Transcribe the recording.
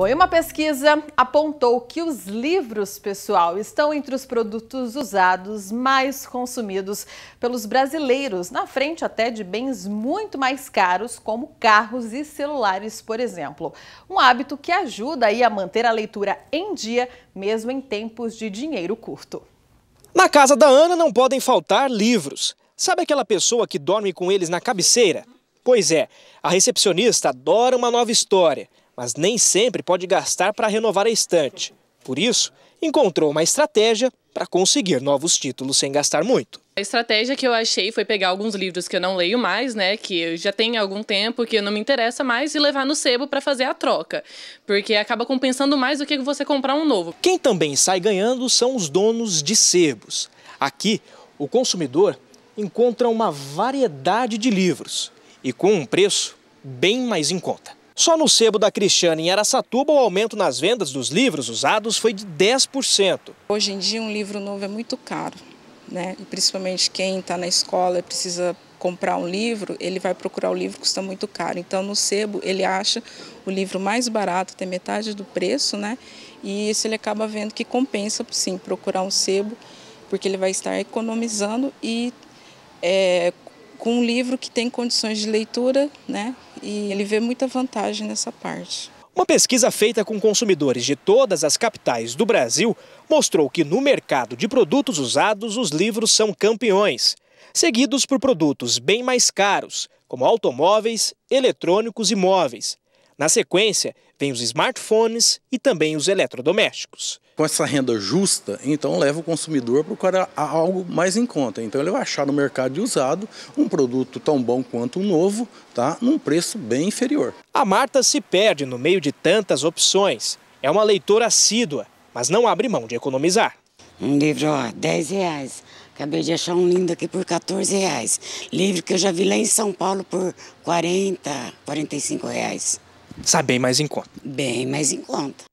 Bom, e uma pesquisa apontou que os livros, pessoal, estão entre os produtos usados mais consumidos pelos brasileiros, na frente até de bens muito mais caros, como carros e celulares, por exemplo. Um hábito que ajuda aí a manter a leitura em dia, mesmo em tempos de dinheiro curto. Na casa da Ana não podem faltar livros. Sabe aquela pessoa que dorme com eles na cabeceira? Pois é, a recepcionista adora uma nova história mas nem sempre pode gastar para renovar a estante. Por isso, encontrou uma estratégia para conseguir novos títulos sem gastar muito. A estratégia que eu achei foi pegar alguns livros que eu não leio mais, né, que eu já tem algum tempo que eu não me interessa mais e levar no sebo para fazer a troca, porque acaba compensando mais do que você comprar um novo. Quem também sai ganhando são os donos de sebos. Aqui, o consumidor encontra uma variedade de livros e com um preço bem mais em conta. Só no sebo da Cristiana, em Aracatuba, o aumento nas vendas dos livros usados foi de 10%. Hoje em dia, um livro novo é muito caro. Né? E principalmente quem está na escola e precisa comprar um livro, ele vai procurar o livro que custa muito caro. Então, no sebo, ele acha o livro mais barato, tem metade do preço, né? E isso ele acaba vendo que compensa, sim, procurar um sebo, porque ele vai estar economizando e é, com um livro que tem condições de leitura, né? e ele vê muita vantagem nessa parte. Uma pesquisa feita com consumidores de todas as capitais do Brasil mostrou que no mercado de produtos usados os livros são campeões, seguidos por produtos bem mais caros, como automóveis, eletrônicos e móveis. Na sequência, vem os smartphones e também os eletrodomésticos. Com essa renda justa, então leva o consumidor a procurar algo mais em conta. Então ele vai achar no mercado de usado um produto tão bom quanto o novo, tá? num preço bem inferior. A Marta se perde no meio de tantas opções. É uma leitora assídua, mas não abre mão de economizar. Um livro, ó, 10 reais. Acabei de achar um lindo aqui por 14 reais. Livro que eu já vi lá em São Paulo por 40, 45 reais sai bem mais em conta. Bem mais em conta.